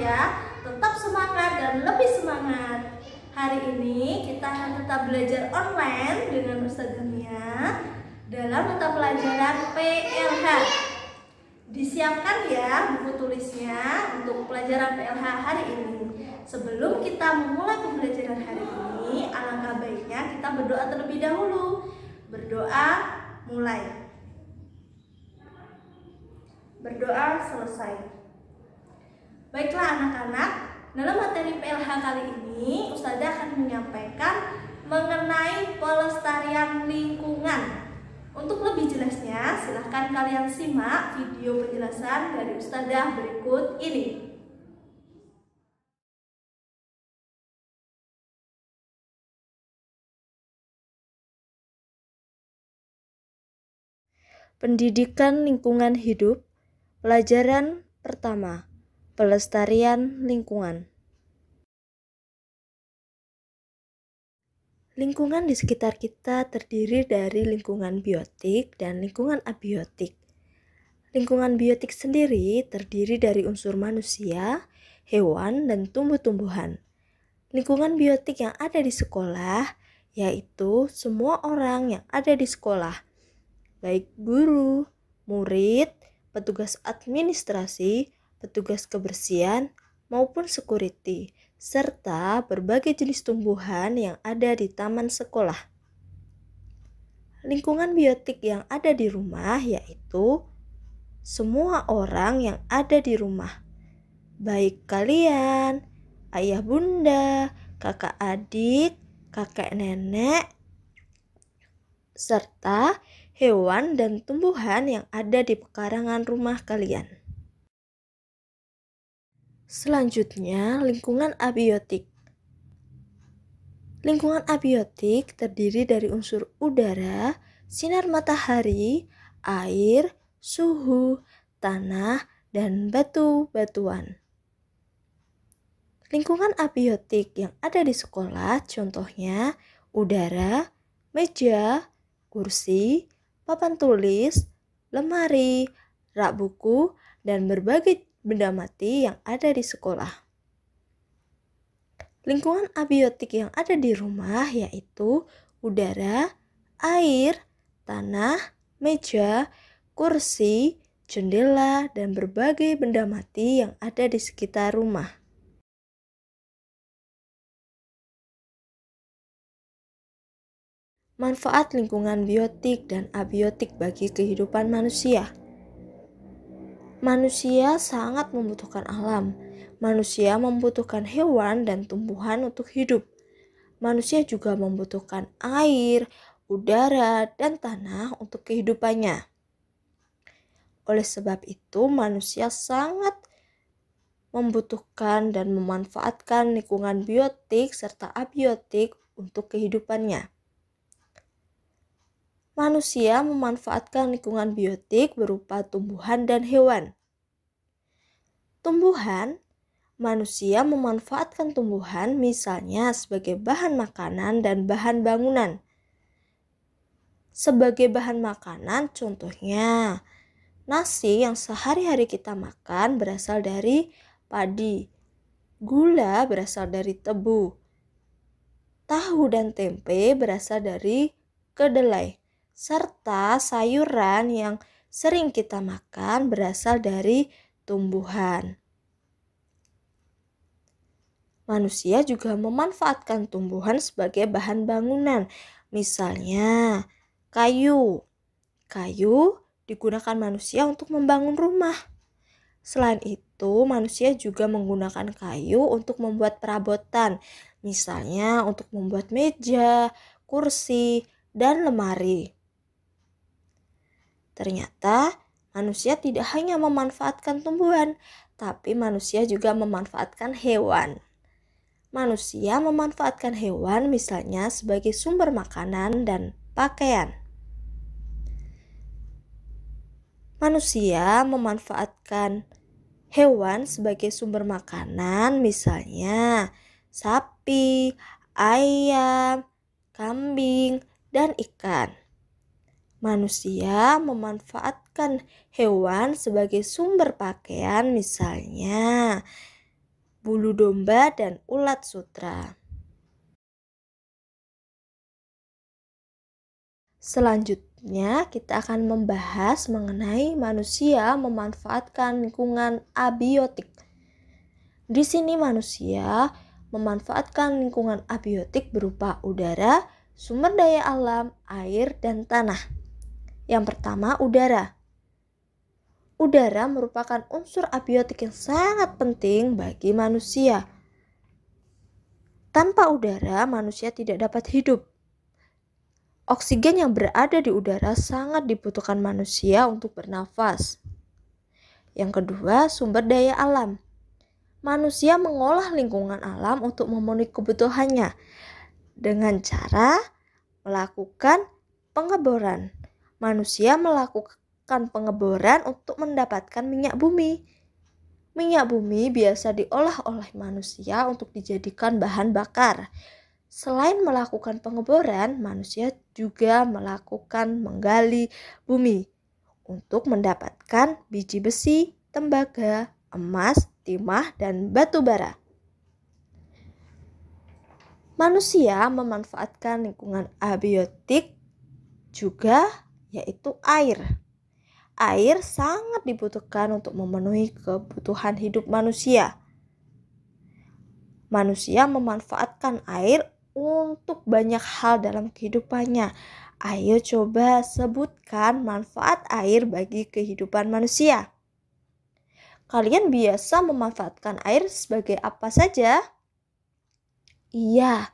ya. Tetap semangat dan lebih semangat. Hari ini kita akan tetap belajar online dengan Ustaz Gemia dalam mata pelajaran PLH. Disiapkan ya buku tulisnya untuk pelajaran PLH hari ini. Sebelum kita memulai pembelajaran hari ini, alangkah baiknya kita berdoa terlebih dahulu. Berdoa mulai. Berdoa selesai. Baiklah anak-anak, dalam materi PLH kali ini Ustazah akan menyampaikan mengenai pelestarian lingkungan. Untuk lebih jelasnya, silahkan kalian simak video penjelasan dari Ustazah berikut ini. Pendidikan Lingkungan Hidup Pelajaran Pertama Pelestarian lingkungan. Lingkungan di sekitar kita terdiri dari lingkungan biotik dan lingkungan abiotik. Lingkungan biotik sendiri terdiri dari unsur manusia, hewan, dan tumbuh-tumbuhan. Lingkungan biotik yang ada di sekolah yaitu semua orang yang ada di sekolah, baik guru, murid, petugas administrasi, petugas kebersihan, maupun security, serta berbagai jenis tumbuhan yang ada di taman sekolah. Lingkungan biotik yang ada di rumah yaitu semua orang yang ada di rumah, baik kalian, ayah bunda, kakak adik, kakek nenek, serta hewan dan tumbuhan yang ada di pekarangan rumah kalian. Selanjutnya, lingkungan abiotik. Lingkungan abiotik terdiri dari unsur udara, sinar matahari, air, suhu, tanah, dan batu-batuan. Lingkungan abiotik yang ada di sekolah contohnya udara, meja, kursi, papan tulis, lemari, rak buku, dan berbagai benda mati yang ada di sekolah. Lingkungan abiotik yang ada di rumah yaitu udara, air, tanah, meja, kursi, jendela, dan berbagai benda mati yang ada di sekitar rumah. Manfaat lingkungan biotik dan abiotik bagi kehidupan manusia. Manusia sangat membutuhkan alam. Manusia membutuhkan hewan dan tumbuhan untuk hidup. Manusia juga membutuhkan air, udara, dan tanah untuk kehidupannya. Oleh sebab itu, manusia sangat membutuhkan dan memanfaatkan lingkungan biotik serta abiotik untuk kehidupannya manusia memanfaatkan lingkungan biotik berupa tumbuhan dan hewan. Tumbuhan, manusia memanfaatkan tumbuhan misalnya sebagai bahan makanan dan bahan bangunan. Sebagai bahan makanan contohnya, nasi yang sehari-hari kita makan berasal dari padi, gula berasal dari tebu, tahu dan tempe berasal dari kedelai serta sayuran yang sering kita makan berasal dari tumbuhan. Manusia juga memanfaatkan tumbuhan sebagai bahan bangunan, misalnya kayu. Kayu digunakan manusia untuk membangun rumah. Selain itu, manusia juga menggunakan kayu untuk membuat perabotan, misalnya untuk membuat meja, kursi, dan lemari. Ternyata manusia tidak hanya memanfaatkan tumbuhan, tapi manusia juga memanfaatkan hewan. Manusia memanfaatkan hewan misalnya sebagai sumber makanan dan pakaian. Manusia memanfaatkan hewan sebagai sumber makanan misalnya sapi, ayam, kambing, dan ikan. Manusia memanfaatkan hewan sebagai sumber pakaian misalnya bulu domba dan ulat sutra. Selanjutnya, kita akan membahas mengenai manusia memanfaatkan lingkungan abiotik. Di sini manusia memanfaatkan lingkungan abiotik berupa udara, sumber daya alam, air, dan tanah. Yang pertama, udara. Udara merupakan unsur abiotik yang sangat penting bagi manusia. Tanpa udara, manusia tidak dapat hidup. Oksigen yang berada di udara sangat dibutuhkan manusia untuk bernafas. Yang kedua, sumber daya alam. Manusia mengolah lingkungan alam untuk memenuhi kebutuhannya dengan cara melakukan pengeboran manusia melakukan pengeboran untuk mendapatkan minyak bumi. Minyak bumi biasa diolah oleh manusia untuk dijadikan bahan bakar. Selain melakukan pengeboran, manusia juga melakukan menggali bumi untuk mendapatkan biji besi, tembaga, emas, timah, dan batu bara. Manusia memanfaatkan lingkungan abiotik juga yaitu air. Air sangat dibutuhkan untuk memenuhi kebutuhan hidup manusia. Manusia memanfaatkan air untuk banyak hal dalam kehidupannya. Ayo coba sebutkan manfaat air bagi kehidupan manusia. Kalian biasa memanfaatkan air sebagai apa saja? Iya,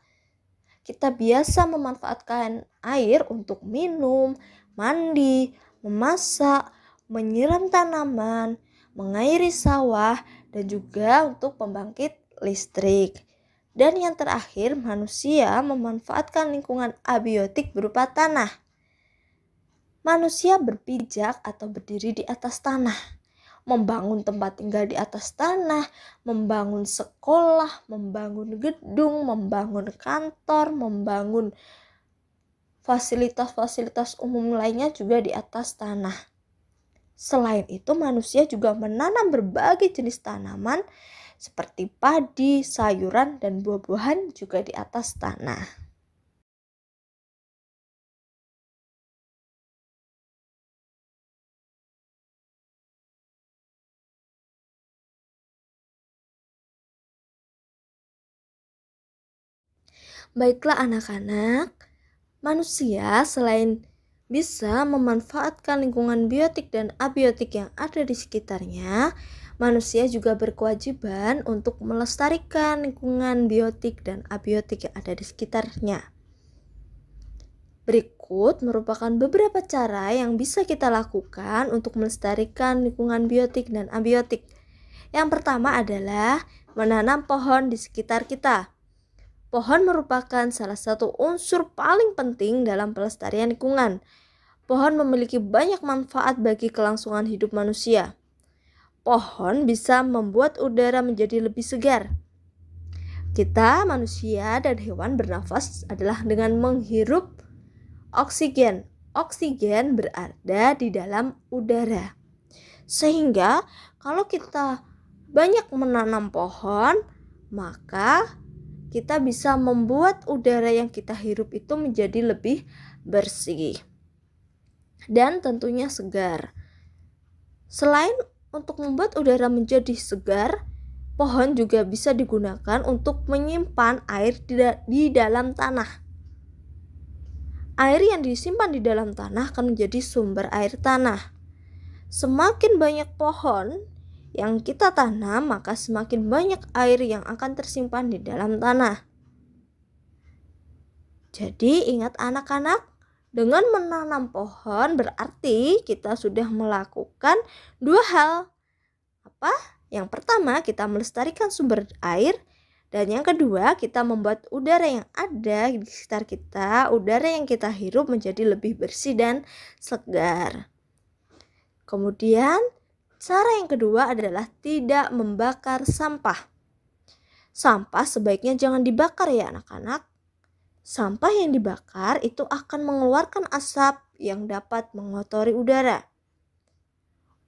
kita biasa memanfaatkan air untuk minum, mandi, memasak, menyiram tanaman, mengairi sawah, dan juga untuk pembangkit listrik. Dan yang terakhir, manusia memanfaatkan lingkungan abiotik berupa tanah. Manusia berpijak atau berdiri di atas tanah membangun tempat tinggal di atas tanah, membangun sekolah, membangun gedung, membangun kantor, membangun fasilitas-fasilitas umum lainnya juga di atas tanah. Selain itu, manusia juga menanam berbagai jenis tanaman seperti padi, sayuran, dan buah-buahan juga di atas tanah. Baiklah anak-anak, manusia selain bisa memanfaatkan lingkungan biotik dan abiotik yang ada di sekitarnya, manusia juga berkewajiban untuk melestarikan lingkungan biotik dan abiotik yang ada di sekitarnya. Berikut merupakan beberapa cara yang bisa kita lakukan untuk melestarikan lingkungan biotik dan abiotik. Yang pertama adalah menanam pohon di sekitar kita. Pohon merupakan salah satu unsur paling penting dalam pelestarian lingkungan. Pohon memiliki banyak manfaat bagi kelangsungan hidup manusia. Pohon bisa membuat udara menjadi lebih segar. Kita, manusia, dan hewan bernafas adalah dengan menghirup oksigen. Oksigen berada di dalam udara, sehingga kalau kita banyak menanam pohon, maka kita bisa membuat udara yang kita hirup itu menjadi lebih bersih dan tentunya segar. Selain untuk membuat udara menjadi segar, pohon juga bisa digunakan untuk menyimpan air di, di dalam tanah. Air yang disimpan di dalam tanah akan menjadi sumber air tanah. Semakin banyak pohon, yang kita tanam, maka semakin banyak air yang akan tersimpan di dalam tanah. Jadi, ingat anak-anak, dengan menanam pohon berarti kita sudah melakukan dua hal. Apa? Yang pertama, kita melestarikan sumber air, dan yang kedua, kita membuat udara yang ada di sekitar kita, udara yang kita hirup menjadi lebih bersih dan segar. Kemudian, Cara yang kedua adalah tidak membakar sampah. Sampah sebaiknya jangan dibakar ya anak-anak. Sampah yang dibakar itu akan mengeluarkan asap yang dapat mengotori udara.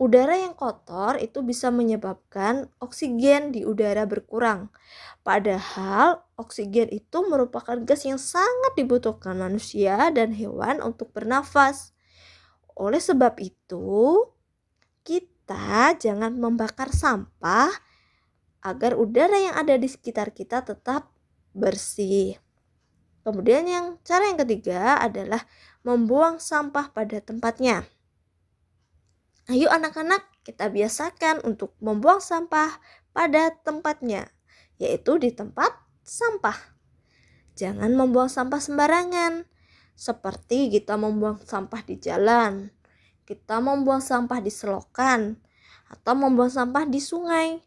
Udara yang kotor itu bisa menyebabkan oksigen di udara berkurang. Padahal oksigen itu merupakan gas yang sangat dibutuhkan manusia dan hewan untuk bernafas. Oleh sebab itu, kita jangan membakar sampah agar udara yang ada di sekitar kita tetap bersih. Kemudian yang cara yang ketiga adalah membuang sampah pada tempatnya. Ayo anak-anak kita biasakan untuk membuang sampah pada tempatnya, yaitu di tempat sampah. Jangan membuang sampah sembarangan, seperti kita membuang sampah di jalan, kita membuang sampah di selokan atau membuang sampah di sungai.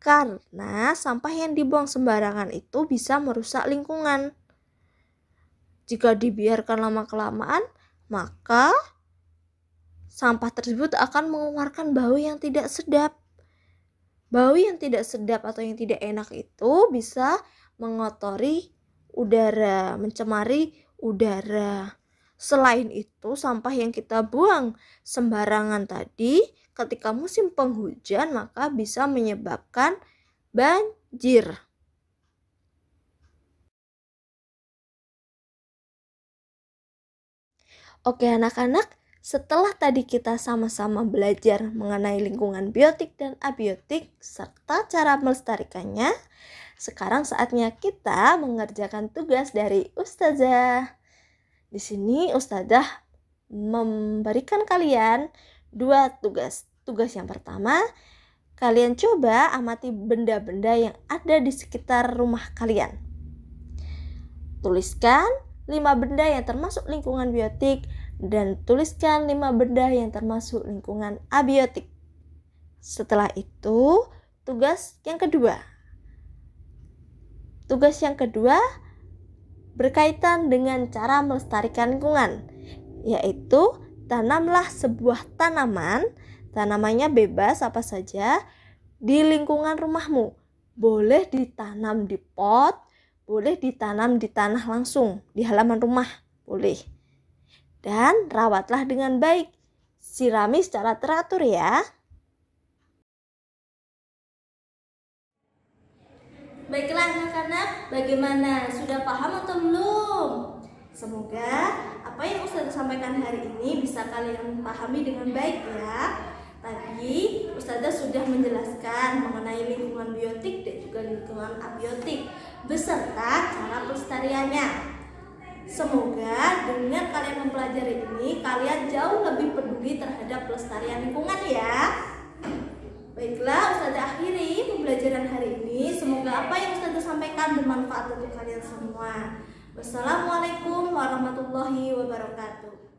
Karena sampah yang dibuang sembarangan itu bisa merusak lingkungan. Jika dibiarkan lama-kelamaan, maka sampah tersebut akan mengeluarkan bau yang tidak sedap. Bau yang tidak sedap atau yang tidak enak itu bisa mengotori udara, mencemari udara. Selain itu, sampah yang kita buang sembarangan tadi ketika musim penghujan maka bisa menyebabkan banjir. Oke anak-anak, setelah tadi kita sama-sama belajar mengenai lingkungan biotik dan abiotik serta cara melestarikannya, sekarang saatnya kita mengerjakan tugas dari ustazah. Di sini Ustazah memberikan kalian dua tugas. Tugas yang pertama, kalian coba amati benda-benda yang ada di sekitar rumah kalian. Tuliskan lima benda yang termasuk lingkungan biotik dan tuliskan lima benda yang termasuk lingkungan abiotik. Setelah itu, tugas yang kedua. Tugas yang kedua, berkaitan dengan cara melestarikan lingkungan, yaitu tanamlah sebuah tanaman, tanamannya bebas apa saja di lingkungan rumahmu. Boleh ditanam di pot, boleh ditanam di tanah langsung, di halaman rumah, boleh. Dan rawatlah dengan baik. Sirami secara teratur ya. Baiklah anak-anak, bagaimana? Sudah paham atau belum? Semoga apa yang Ustaz sampaikan hari ini bisa kalian pahami dengan baik ya. Tadi Ustazah sudah menjelaskan mengenai lingkungan biotik dan juga lingkungan abiotik beserta cara pelestariannya. Semoga dengan kalian mempelajari ini kalian jauh lebih peduli terhadap pelestarian lingkungan ya. Baiklah, Ustazah akhiri pembelajaran hari ini. Semoga apa yang Ustazah sampaikan bermanfaat untuk kalian semua. Wassalamualaikum warahmatullahi wabarakatuh.